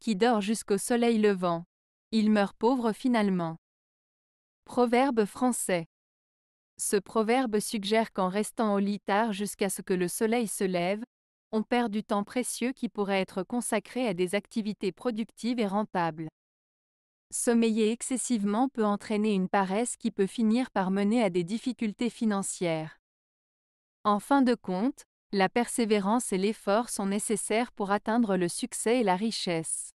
qui dort jusqu'au soleil levant. Il meurt pauvre finalement. Proverbe français. Ce proverbe suggère qu'en restant au lit tard jusqu'à ce que le soleil se lève, on perd du temps précieux qui pourrait être consacré à des activités productives et rentables. Sommeiller excessivement peut entraîner une paresse qui peut finir par mener à des difficultés financières. En fin de compte, la persévérance et l'effort sont nécessaires pour atteindre le succès et la richesse.